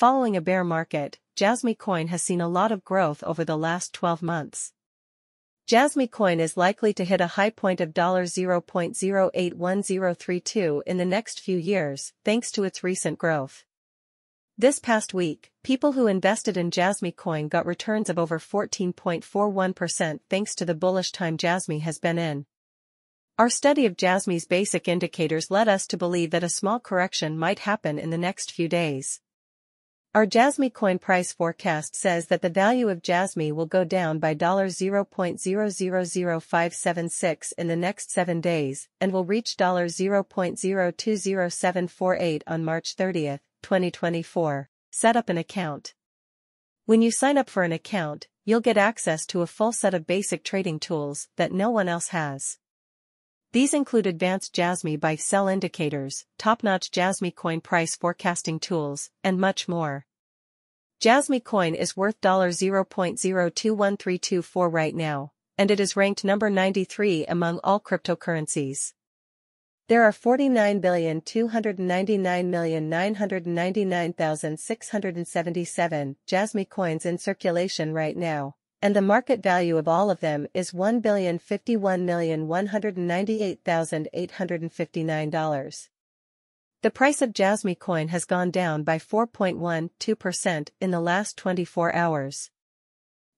Following a bear market, Jasmine coin has seen a lot of growth over the last 12 months. Jasmine coin is likely to hit a high point of $0.081032 in the next few years, thanks to its recent growth. This past week, people who invested in Jasmine coin got returns of over 14.41% thanks to the bullish time Jasmine has been in. Our study of Jasmine's basic indicators led us to believe that a small correction might happen in the next few days. Our Jasmine coin price forecast says that the value of Jasmine will go down by $0.000576 in the next 7 days and will reach $0.020748 on March 30, 2024. Set up an account. When you sign up for an account, you'll get access to a full set of basic trading tools that no one else has. These include advanced Jasmine buy sell indicators, top-notch Jasmine coin price forecasting tools, and much more. Jasmine coin is worth $0.021324 right now, and it is ranked number 93 among all cryptocurrencies. There are 49,299,999,677 Jasmine coins in circulation right now, and the market value of all of them is $1,051,198,859. The price of Jasmine coin has gone down by 4.12% in the last 24 hours.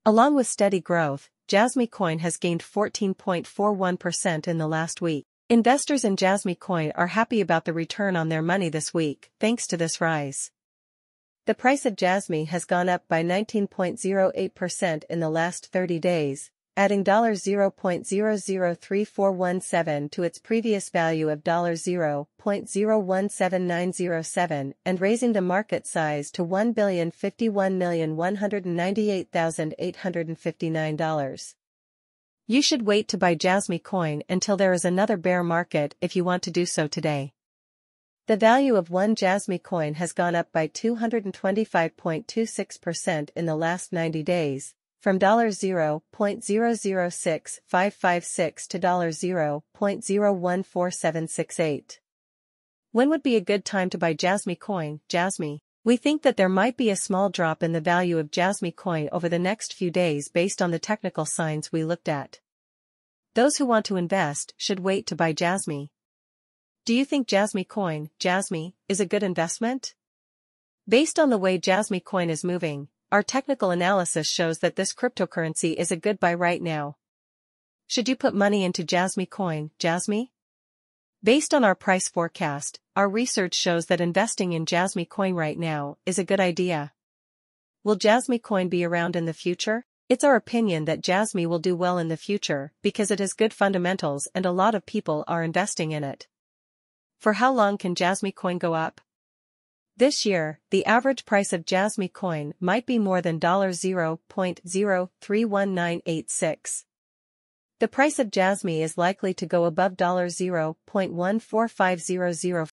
Along with steady growth, Jasmine coin has gained 14.41% in the last week. Investors in Jasmine coin are happy about the return on their money this week, thanks to this rise. The price of Jasmine has gone up by 19.08% in the last 30 days, adding $0.003417 to its previous value of $0.017907 and raising the market size to $1,051,198,859. You should wait to buy Jasmine coin until there is another bear market if you want to do so today. The value of one Jasmine coin has gone up by 225.26% in the last 90 days, from $0.006556 to $0.014768. When would be a good time to buy Jasmine coin, Jasmine? We think that there might be a small drop in the value of Jasmine coin over the next few days based on the technical signs we looked at. Those who want to invest should wait to buy Jasmine. Do you think Jasmine coin, Jasmine, is a good investment? Based on the way Jasmine coin is moving, our technical analysis shows that this cryptocurrency is a good buy right now. Should you put money into Jasmine coin, Jasmine? Based on our price forecast, our research shows that investing in Jasmine coin right now is a good idea. Will Jasmine coin be around in the future? It's our opinion that Jasmine will do well in the future because it has good fundamentals and a lot of people are investing in it. For how long can Jasmine coin go up? This year, the average price of Jasmine coin might be more than $0.031986. The price of Jasmine is likely to go above $0.145004